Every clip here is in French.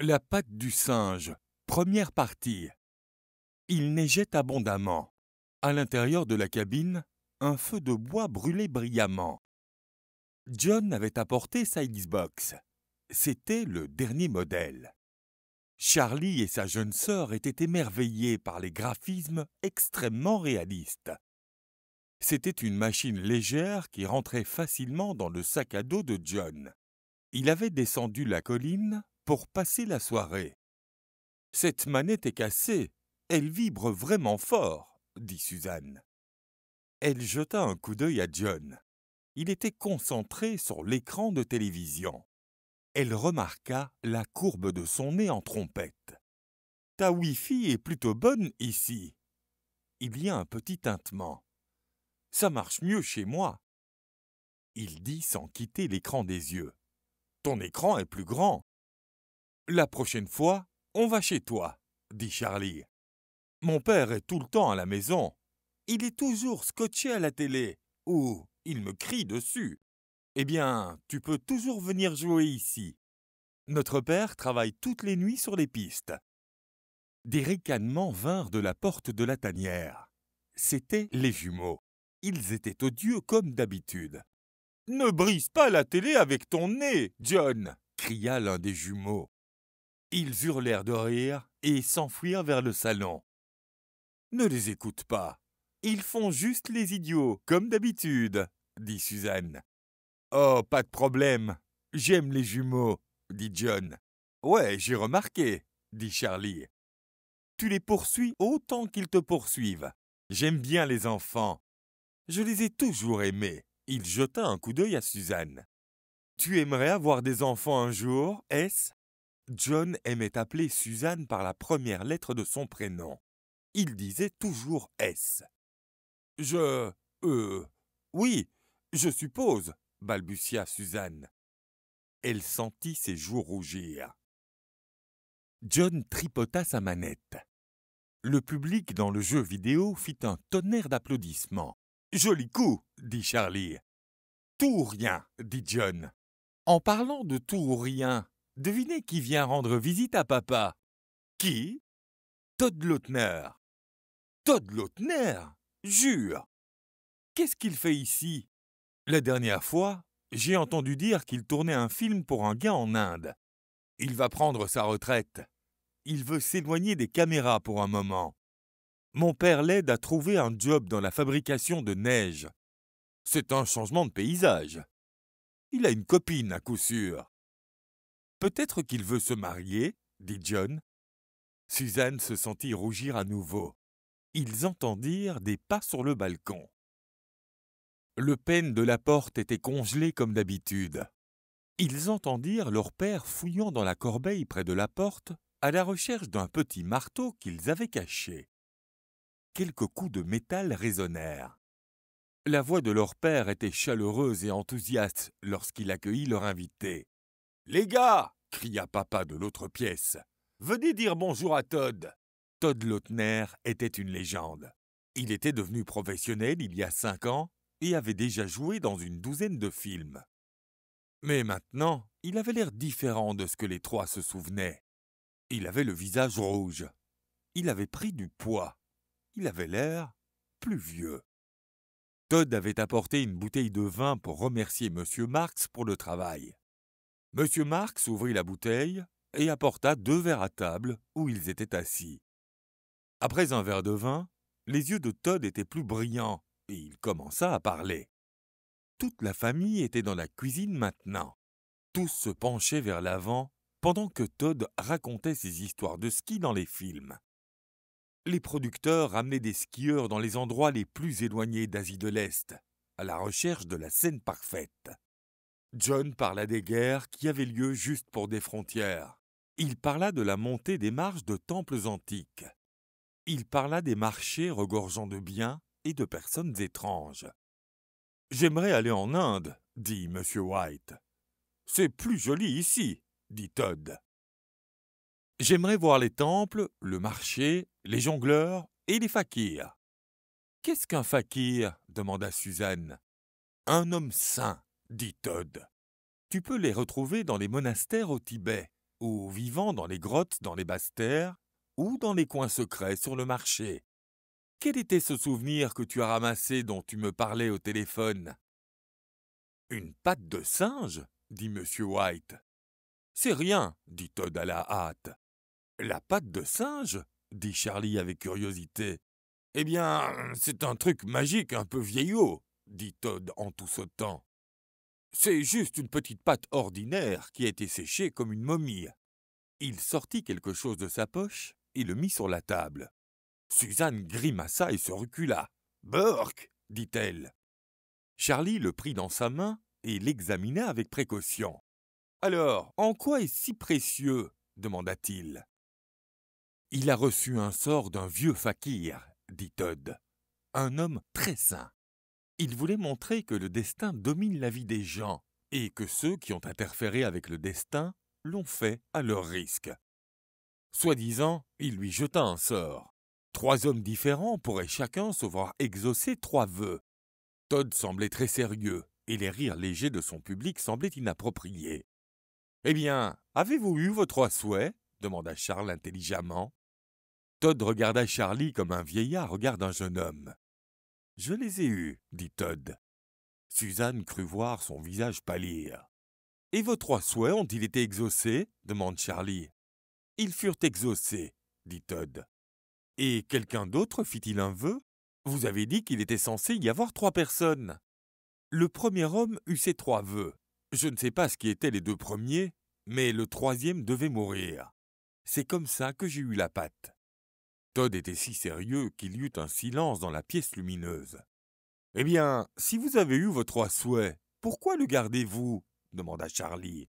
La patte du singe. Première partie. Il neigeait abondamment. À l'intérieur de la cabine, un feu de bois brûlait brillamment. John avait apporté sa Xbox. C'était le dernier modèle. Charlie et sa jeune sœur étaient émerveillés par les graphismes extrêmement réalistes. C'était une machine légère qui rentrait facilement dans le sac à dos de John. Il avait descendu la colline pour passer la soirée. Cette manette est cassée, elle vibre vraiment fort, dit Suzanne. Elle jeta un coup d'œil à John. Il était concentré sur l'écran de télévision. Elle remarqua la courbe de son nez en trompette. Ta Wi-Fi est plutôt bonne ici. Il y a un petit tintement. Ça marche mieux chez moi. Il dit sans quitter l'écran des yeux. Ton écran est plus grand. La prochaine fois, on va chez toi, dit Charlie. Mon père est tout le temps à la maison. Il est toujours scotché à la télé, ou il me crie dessus. Eh bien, tu peux toujours venir jouer ici. Notre père travaille toutes les nuits sur les pistes. Des ricanements vinrent de la porte de la tanière. C'étaient les jumeaux. Ils étaient odieux comme d'habitude. Ne brise pas la télé avec ton nez, John, cria l'un des jumeaux. Ils l'air de rire et s'enfuirent vers le salon. Ne les écoute pas. Ils font juste les idiots, comme d'habitude, dit Suzanne. Oh, pas de problème. J'aime les jumeaux, dit John. Ouais, j'ai remarqué, dit Charlie. Tu les poursuis autant qu'ils te poursuivent. J'aime bien les enfants. Je les ai toujours aimés. Il jeta un coup d'œil à Suzanne. Tu aimerais avoir des enfants un jour, est-ce John aimait appeler Suzanne par la première lettre de son prénom. Il disait toujours S. Je. Euh. Oui, je suppose, balbutia Suzanne. Elle sentit ses joues rougir. John tripota sa manette. Le public dans le jeu vidéo fit un tonnerre d'applaudissements. Joli coup, dit Charlie. Tout ou rien, dit John. En parlant de tout ou rien, Devinez qui vient rendre visite à papa. Qui Todd Lautner. Todd Lautner Jure Qu'est-ce qu'il fait ici La dernière fois, j'ai entendu dire qu'il tournait un film pour un gars en Inde. Il va prendre sa retraite. Il veut s'éloigner des caméras pour un moment. Mon père l'aide à trouver un job dans la fabrication de neige. C'est un changement de paysage. Il a une copine à coup sûr. Peut-être qu'il veut se marier, dit John. Suzanne se sentit rougir à nouveau. Ils entendirent des pas sur le balcon. Le pêne de la porte était congelé comme d'habitude. Ils entendirent leur père fouillant dans la corbeille près de la porte, à la recherche d'un petit marteau qu'ils avaient caché. Quelques coups de métal résonnèrent. La voix de leur père était chaleureuse et enthousiaste lorsqu'il accueillit leur invité. Les gars cria papa de l'autre pièce. Venez dire bonjour à Todd. Todd Lautner était une légende. Il était devenu professionnel il y a cinq ans et avait déjà joué dans une douzaine de films. Mais maintenant, il avait l'air différent de ce que les trois se souvenaient. Il avait le visage rouge. Il avait pris du poids. Il avait l'air plus vieux. Todd avait apporté une bouteille de vin pour remercier M. Marx pour le travail. Monsieur Marx ouvrit la bouteille et apporta deux verres à table où ils étaient assis. Après un verre de vin, les yeux de Todd étaient plus brillants et il commença à parler. Toute la famille était dans la cuisine maintenant. Tous se penchaient vers l'avant pendant que Todd racontait ses histoires de ski dans les films. Les producteurs amenaient des skieurs dans les endroits les plus éloignés d'Asie de l'Est, à la recherche de la scène parfaite. John parla des guerres qui avaient lieu juste pour des frontières. Il parla de la montée des marches de temples antiques. Il parla des marchés regorgeant de biens et de personnes étranges. J'aimerais aller en Inde, dit M. White. C'est plus joli ici, dit Todd. J'aimerais voir les temples, le marché, les jongleurs et les fakirs. Qu'est-ce qu'un fakir demanda Suzanne. Un homme saint, dit Todd. Tu peux les retrouver dans les monastères au Tibet, ou vivant dans les grottes dans les basses terres, ou dans les coins secrets sur le marché. Quel était ce souvenir que tu as ramassé dont tu me parlais au téléphone Une patte de singe dit M. White. C'est rien, dit Todd à la hâte. La patte de singe dit Charlie avec curiosité. Eh bien, c'est un truc magique un peu vieillot, dit Todd en tout sautant. C'est juste une petite pâte ordinaire qui a été séchée comme une momie. Il sortit quelque chose de sa poche et le mit sur la table. Suzanne grimaça et se recula. Burke dit-elle. Charlie le prit dans sa main et l'examina avec précaution. Alors, en quoi est si précieux demanda-t-il. Il a reçu un sort d'un vieux fakir, dit Todd, un homme très saint. Il voulait montrer que le destin domine la vie des gens et que ceux qui ont interféré avec le destin l'ont fait à leur risque. Soi-disant, il lui jeta un sort. Trois hommes différents pourraient chacun se voir exaucer trois vœux. Todd semblait très sérieux, et les rires légers de son public semblaient inappropriés. Eh bien, avez-vous eu vos trois souhaits demanda Charles intelligemment. Todd regarda Charlie comme un vieillard regarde un jeune homme. Je les ai eus, dit Todd. Suzanne crut voir son visage pâlir. Et vos trois souhaits ont-ils été exaucés demande Charlie. Ils furent exaucés, dit Todd. Et quelqu'un d'autre fit-il un vœu Vous avez dit qu'il était censé y avoir trois personnes. Le premier homme eut ses trois vœux. Je ne sais pas ce qui étaient les deux premiers, mais le troisième devait mourir. C'est comme ça que j'ai eu la patte. Todd était si sérieux qu'il y eut un silence dans la pièce lumineuse. Eh bien, si vous avez eu vos trois souhaits, pourquoi le gardez-vous demanda Charlie.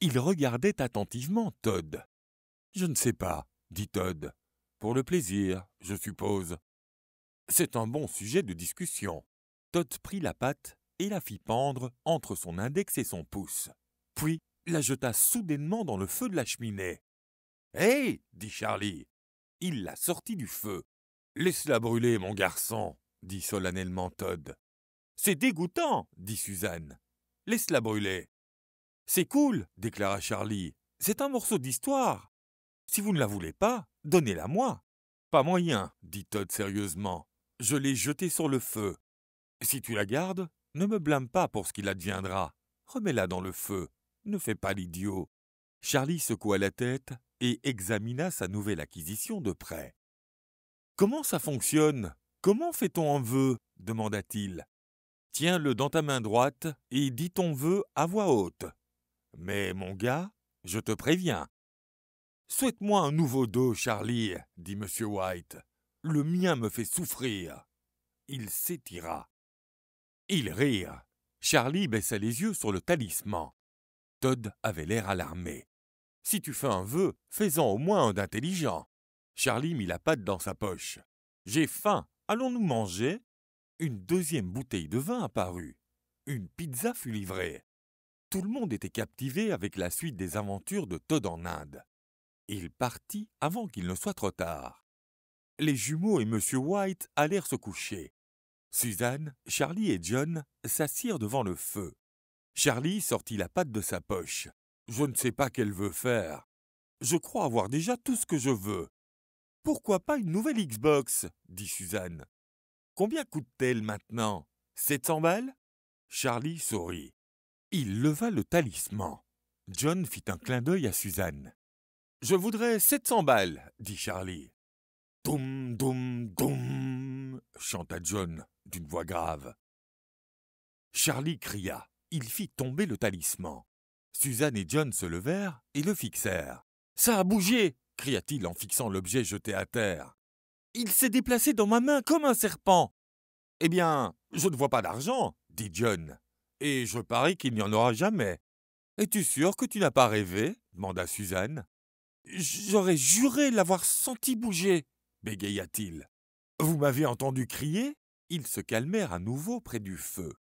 Il regardait attentivement Todd. Je ne sais pas, dit Todd. Pour le plaisir, je suppose. C'est un bon sujet de discussion. Todd prit la patte et la fit pendre entre son index et son pouce, puis la jeta soudainement dans le feu de la cheminée. Hé dit Charlie il la sortie du feu. Laisse-la brûler, mon garçon, dit solennellement Todd. C'est dégoûtant, dit Suzanne. Laisse-la brûler. C'est cool, déclara Charlie. C'est un morceau d'histoire. Si vous ne la voulez pas, donnez-la moi. Pas moyen, dit Todd sérieusement. Je l'ai jetée sur le feu. Si tu la gardes, ne me blâme pas pour ce qu'il adviendra. Remets-la dans le feu. Ne fais pas l'idiot. Charlie secoua la tête, et examina sa nouvelle acquisition de près. Comment ça fonctionne Comment fait-on un vœu demanda-t-il. Tiens-le dans ta main droite et dis ton vœu à voix haute. Mais mon gars, je te préviens. Souhaite-moi un nouveau dos, Charlie, dit M. White. Le mien me fait souffrir. Il s'étira. Il rire. Charlie baissa les yeux sur le talisman. Todd avait l'air alarmé. Si tu fais un vœu, fais-en au moins un d'intelligent. Charlie mit la patte dans sa poche. J'ai faim, allons-nous manger Une deuxième bouteille de vin apparut. Une pizza fut livrée. Tout le monde était captivé avec la suite des aventures de Todd en Inde. Il partit avant qu'il ne soit trop tard. Les jumeaux et M. White allèrent se coucher. Suzanne, Charlie et John s'assirent devant le feu. Charlie sortit la patte de sa poche. Je ne sais pas qu'elle veut faire. Je crois avoir déjà tout ce que je veux. Pourquoi pas une nouvelle Xbox dit Suzanne. Combien coûte-t-elle maintenant 700 balles Charlie sourit. Il leva le talisman. John fit un clin d'œil à Suzanne. Je voudrais 700 balles, dit Charlie. Doum, doum, doum, chanta John d'une voix grave. Charlie cria. Il fit tomber le talisman. Suzanne et John se levèrent et le fixèrent. Ça a bougé cria-t-il en fixant l'objet jeté à terre. Il s'est déplacé dans ma main comme un serpent. Eh bien, je ne vois pas d'argent, dit John, et je parie qu'il n'y en aura jamais. Es-tu sûr que tu n'as pas rêvé demanda Suzanne. J'aurais juré l'avoir senti bouger, bégaya-t-il. Vous m'avez entendu crier Ils se calmèrent à nouveau près du feu.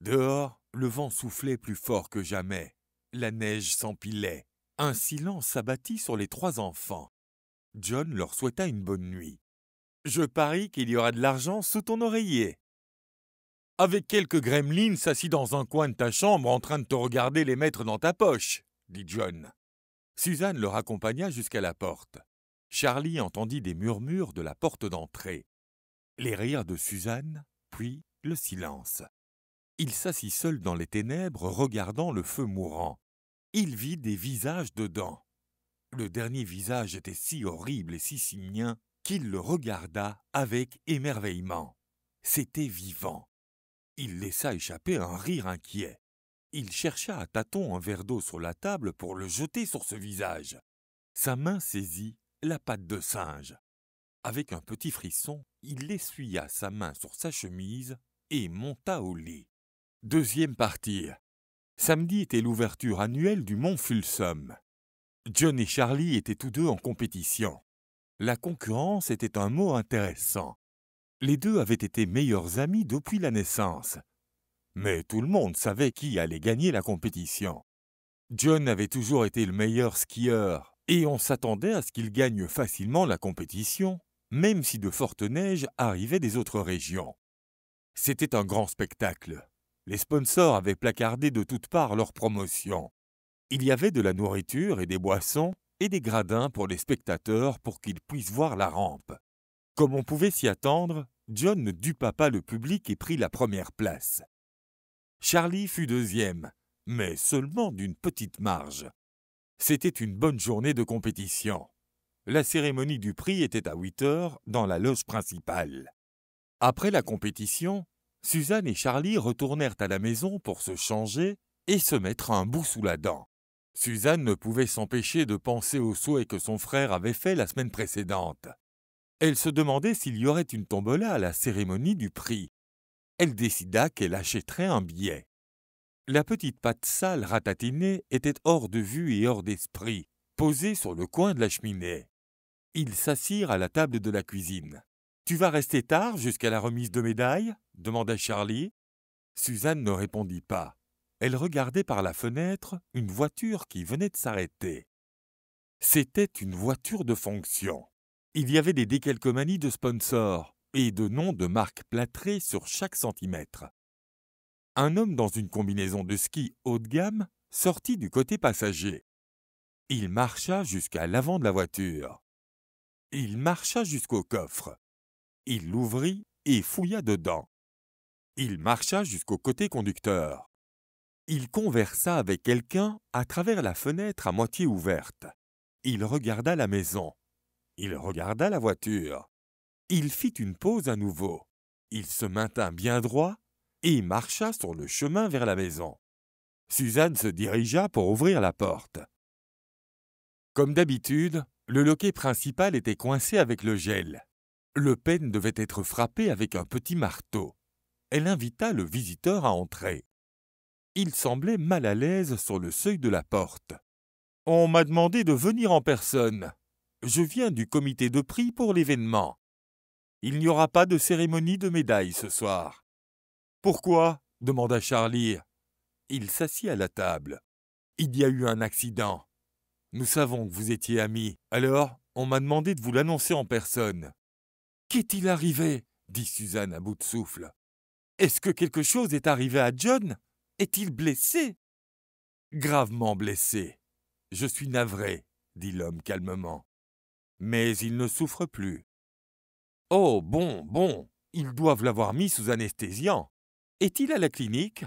Dehors, le vent soufflait plus fort que jamais. La neige s'empilait. Un silence s'abattit sur les trois enfants. John leur souhaita une bonne nuit. Je parie qu'il y aura de l'argent sous ton oreiller. Avec quelques gremlins s'assit dans un coin de ta chambre en train de te regarder les mettre dans ta poche, dit John. Suzanne leur accompagna jusqu'à la porte. Charlie entendit des murmures de la porte d'entrée. Les rires de Suzanne, puis le silence. Il s'assit seul dans les ténèbres, regardant le feu mourant il vit des visages dedans. Le dernier visage était si horrible et si simien qu'il le regarda avec émerveillement. C'était vivant. Il laissa échapper un rire inquiet. Il chercha à tâtons un verre d'eau sur la table pour le jeter sur ce visage. Sa main saisit la patte de singe. Avec un petit frisson, il essuya sa main sur sa chemise et monta au lit. Deuxième partie. Samedi était l'ouverture annuelle du Mont Fulsum. John et Charlie étaient tous deux en compétition. La concurrence était un mot intéressant. Les deux avaient été meilleurs amis depuis la naissance. Mais tout le monde savait qui allait gagner la compétition. John avait toujours été le meilleur skieur, et on s'attendait à ce qu'il gagne facilement la compétition, même si de fortes neiges arrivaient des autres régions. C'était un grand spectacle. Les sponsors avaient placardé de toutes parts leurs promotions. Il y avait de la nourriture et des boissons et des gradins pour les spectateurs pour qu'ils puissent voir la rampe. Comme on pouvait s'y attendre, John ne dupa pas le public et prit la première place. Charlie fut deuxième, mais seulement d'une petite marge. C'était une bonne journée de compétition. La cérémonie du prix était à 8 heures dans la loge principale. Après la compétition, Suzanne et Charlie retournèrent à la maison pour se changer et se mettre un bout sous la dent. Suzanne ne pouvait s'empêcher de penser aux souhait que son frère avait fait la semaine précédente. Elle se demandait s'il y aurait une tombola à la cérémonie du prix. Elle décida qu'elle achèterait un billet. La petite pâte sale ratatinée était hors de vue et hors d'esprit, posée sur le coin de la cheminée. Ils s'assirent à la table de la cuisine. Tu vas rester tard jusqu'à la remise de médailles demanda Charlie. Suzanne ne répondit pas. Elle regardait par la fenêtre une voiture qui venait de s'arrêter. C'était une voiture de fonction. Il y avait des décalcomanies de sponsors et de noms de marques plâtrées sur chaque centimètre. Un homme dans une combinaison de ski haut de gamme sortit du côté passager. Il marcha jusqu'à l'avant de la voiture. Il marcha jusqu'au coffre. Il l'ouvrit et fouilla dedans. Il marcha jusqu'au côté conducteur. Il conversa avec quelqu'un à travers la fenêtre à moitié ouverte. Il regarda la maison. Il regarda la voiture. Il fit une pause à nouveau. Il se maintint bien droit et marcha sur le chemin vers la maison. Suzanne se dirigea pour ouvrir la porte. Comme d'habitude, le loquet principal était coincé avec le gel. Le Pen devait être frappé avec un petit marteau. Elle invita le visiteur à entrer. Il semblait mal à l'aise sur le seuil de la porte. On m'a demandé de venir en personne. Je viens du comité de prix pour l'événement. Il n'y aura pas de cérémonie de médailles ce soir. Pourquoi demanda Charlie. Il s'assit à la table. Il y a eu un accident. Nous savons que vous étiez amis, alors on m'a demandé de vous l'annoncer en personne. Qu'est-il arrivé dit Suzanne à bout de souffle. Est-ce que quelque chose est arrivé à John Est-il blessé Gravement blessé. Je suis navré, dit l'homme calmement. Mais il ne souffre plus. Oh, bon, bon, ils doivent l'avoir mis sous anesthésiant. Est-il à la clinique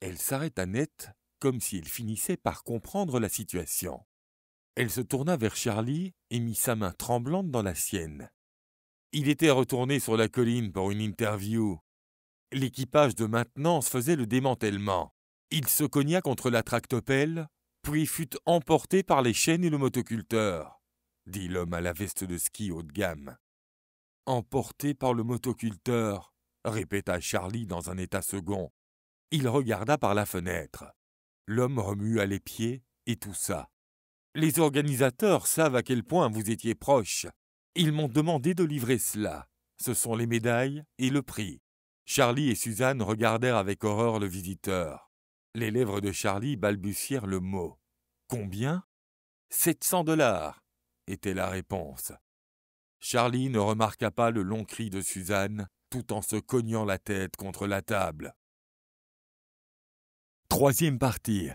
Elle s'arrêta net, comme si elle finissait par comprendre la situation. Elle se tourna vers Charlie et mit sa main tremblante dans la sienne. Il était retourné sur la colline pour une interview. L'équipage de maintenance faisait le démantèlement. Il se cogna contre la tractopelle, puis fut emporté par les chaînes et le motoculteur, dit l'homme à la veste de ski haut de gamme. Emporté par le motoculteur, répéta Charlie dans un état second. Il regarda par la fenêtre. L'homme remua les pieds et toussa. Les organisateurs savent à quel point vous étiez proche, ils m'ont demandé de livrer cela. Ce sont les médailles et le prix. Charlie et Suzanne regardèrent avec horreur le visiteur. Les lèvres de Charlie balbutièrent le mot. Combien 700 dollars était la réponse. Charlie ne remarqua pas le long cri de Suzanne tout en se cognant la tête contre la table. Troisième partie.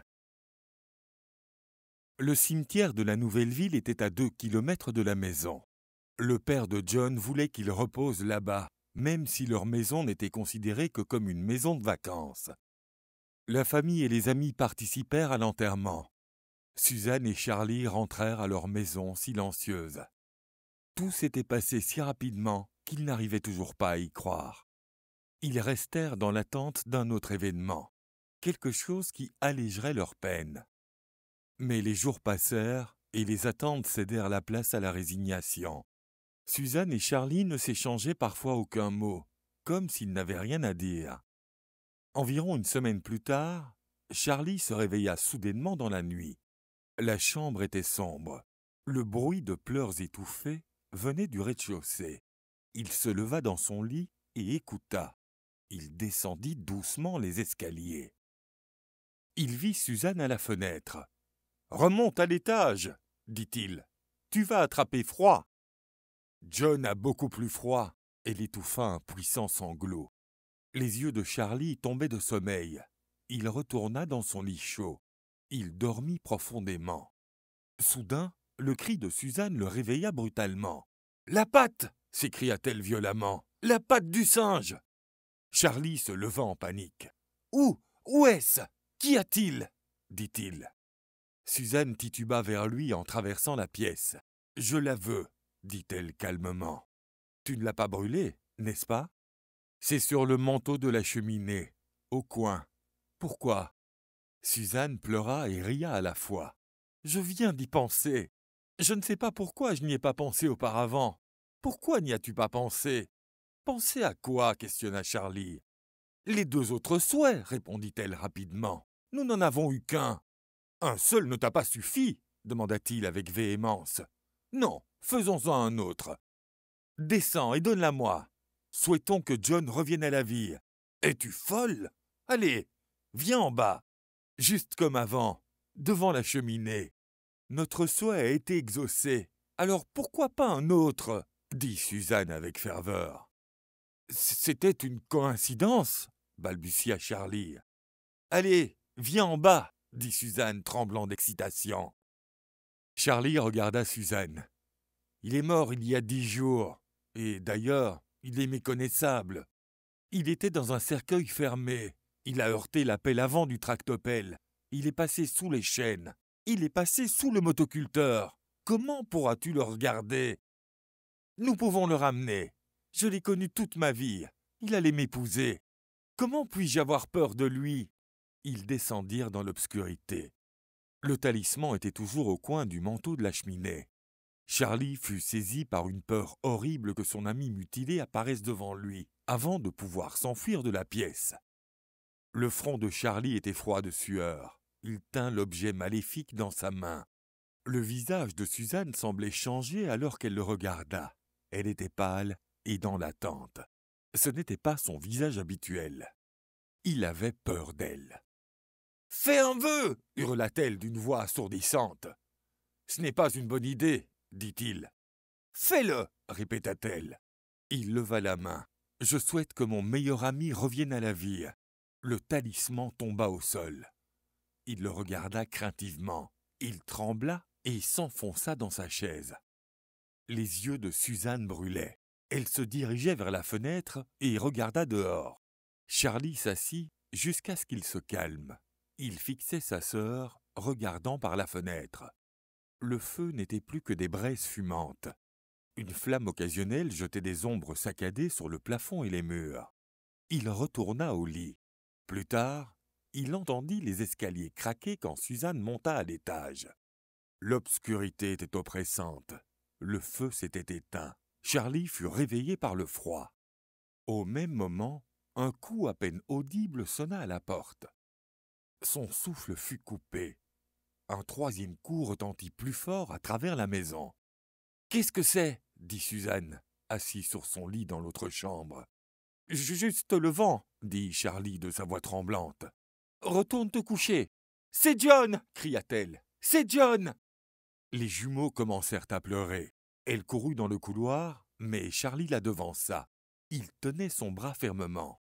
Le cimetière de la nouvelle ville était à deux kilomètres de la maison. Le père de John voulait qu'ils reposent là-bas, même si leur maison n'était considérée que comme une maison de vacances. La famille et les amis participèrent à l'enterrement. Suzanne et Charlie rentrèrent à leur maison silencieuse. Tout s'était passé si rapidement qu'ils n'arrivaient toujours pas à y croire. Ils restèrent dans l'attente d'un autre événement, quelque chose qui allégerait leur peine. Mais les jours passèrent et les attentes cédèrent la place à la résignation. Suzanne et Charlie ne s'échangeaient parfois aucun mot, comme s'ils n'avaient rien à dire. Environ une semaine plus tard, Charlie se réveilla soudainement dans la nuit. La chambre était sombre. Le bruit de pleurs étouffés venait du rez-de-chaussée. Il se leva dans son lit et écouta. Il descendit doucement les escaliers. Il vit Suzanne à la fenêtre. Remonte à l'étage, dit-il. Tu vas attraper froid. John a beaucoup plus froid et l'étouffa un puissant sanglot. Les yeux de Charlie tombaient de sommeil. Il retourna dans son lit chaud. Il dormit profondément. Soudain, le cri de Suzanne le réveilla brutalement. La patte s'écria-t-elle violemment. La patte du singe Charlie se leva en panique. Où Où est-ce Qu'y a-t-il dit-il. Suzanne tituba vers lui en traversant la pièce. Je la veux, dit-elle calmement. Tu ne l'as pas brûlé, n'est-ce pas C'est sur le manteau de la cheminée, au coin. Pourquoi Suzanne pleura et ria à la fois. Je viens d'y penser. Je ne sais pas pourquoi je n'y ai pas pensé auparavant. Pourquoi n'y as-tu pas pensé Penser à quoi questionna Charlie. Les deux autres souhaits, répondit-elle rapidement. Nous n'en avons eu qu'un. Un seul ne t'a pas suffi demanda-t-il avec véhémence. Non, faisons-en un autre. Descends et donne-la-moi. Souhaitons que John revienne à la vie. Es-tu folle Allez, viens en bas. Juste comme avant, devant la cheminée. Notre souhait a été exaucé. Alors pourquoi pas un autre dit Suzanne avec ferveur. C'était une coïncidence, balbutia Charlie. Allez, viens en bas, dit Suzanne tremblant d'excitation. Charlie regarda Suzanne. Il est mort il y a dix jours, et d'ailleurs, il est méconnaissable. Il était dans un cercueil fermé. Il a heurté la pelle avant du tractopelle. Il est passé sous les chaînes. Il est passé sous le motoculteur. Comment pourras-tu le regarder Nous pouvons le ramener. Je l'ai connu toute ma vie. Il allait m'épouser. Comment puis-je avoir peur de lui Ils descendirent dans l'obscurité. Le talisman était toujours au coin du manteau de la cheminée. Charlie fut saisi par une peur horrible que son ami mutilé apparaisse devant lui, avant de pouvoir s'enfuir de la pièce. Le front de Charlie était froid de sueur. Il tint l'objet maléfique dans sa main. Le visage de Suzanne semblait changer alors qu'elle le regarda. Elle était pâle et dans l'attente. Ce n'était pas son visage habituel. Il avait peur d'elle. Fais un vœu hurla-t-elle d'une voix assourdissante. Ce n'est pas une bonne idée, dit-il. Fais-le répéta-t-elle. Il leva la main. Je souhaite que mon meilleur ami revienne à la vie. Le talisman tomba au sol. Il le regarda craintivement. Il trembla et s'enfonça dans sa chaise. Les yeux de Suzanne brûlaient. Elle se dirigeait vers la fenêtre et regarda dehors. Charlie s'assit jusqu'à ce qu'il se calme. Il fixait sa sœur, regardant par la fenêtre le feu n'était plus que des braises fumantes. Une flamme occasionnelle jetait des ombres saccadées sur le plafond et les murs. Il retourna au lit. Plus tard, il entendit les escaliers craquer quand Suzanne monta à l'étage. L'obscurité était oppressante. Le feu s'était éteint. Charlie fut réveillé par le froid. Au même moment, un coup à peine audible sonna à la porte. Son souffle fut coupé un troisième coup retentit plus fort à travers la maison. Qu'est-ce que c'est dit Suzanne, assise sur son lit dans l'autre chambre. Juste le vent, dit Charlie de sa voix tremblante. Retourne te coucher. C'est John cria-t-elle. C'est John Les jumeaux commencèrent à pleurer. Elle courut dans le couloir, mais Charlie la devança. Il tenait son bras fermement.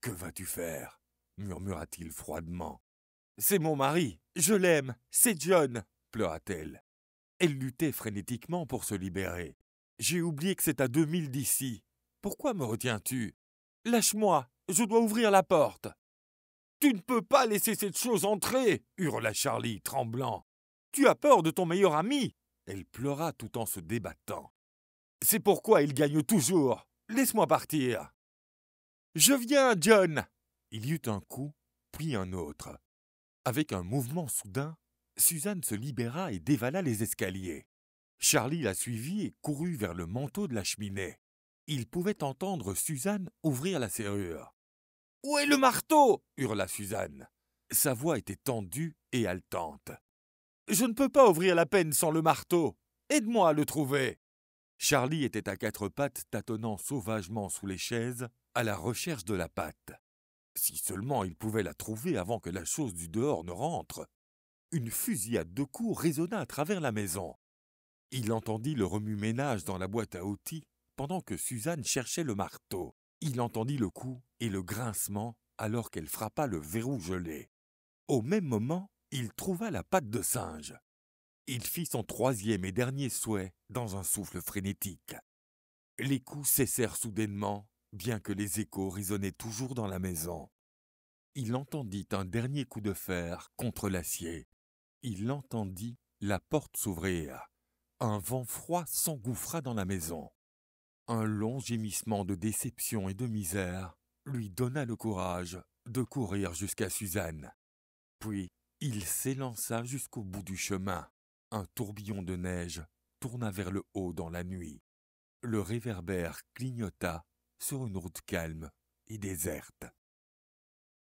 Que vas-tu faire murmura-t-il froidement. C'est mon mari, je l'aime, c'est John, pleura-t-elle. Elle luttait frénétiquement pour se libérer. J'ai oublié que c'est à deux milles d'ici. Pourquoi me retiens-tu Lâche-moi, je dois ouvrir la porte. Tu ne peux pas laisser cette chose entrer, hurla Charlie, tremblant. Tu as peur de ton meilleur ami. Elle pleura tout en se débattant. C'est pourquoi il gagne toujours. Laisse-moi partir. Je viens, John. Il y eut un coup, puis un autre. Avec un mouvement soudain, Suzanne se libéra et dévala les escaliers. Charlie la suivit et courut vers le manteau de la cheminée. Il pouvait entendre Suzanne ouvrir la serrure. Où est le marteau hurla Suzanne. Sa voix était tendue et haletante. Je ne peux pas ouvrir la peine sans le marteau. Aide-moi à le trouver. Charlie était à quatre pattes, tâtonnant sauvagement sous les chaises, à la recherche de la patte. Si seulement il pouvait la trouver avant que la chose du dehors ne rentre. Une fusillade de coups résonna à travers la maison. Il entendit le remue-ménage dans la boîte à outils pendant que Suzanne cherchait le marteau. Il entendit le coup et le grincement alors qu'elle frappa le verrou gelé. Au même moment, il trouva la patte de singe. Il fit son troisième et dernier souhait dans un souffle frénétique. Les coups cessèrent soudainement bien que les échos résonnaient toujours dans la maison. Il entendit un dernier coup de fer contre l'acier. Il entendit la porte s'ouvrir. Un vent froid s'engouffra dans la maison. Un long gémissement de déception et de misère lui donna le courage de courir jusqu'à Suzanne. Puis il s'élança jusqu'au bout du chemin. Un tourbillon de neige tourna vers le haut dans la nuit. Le réverbère clignota sur une route calme et déserte.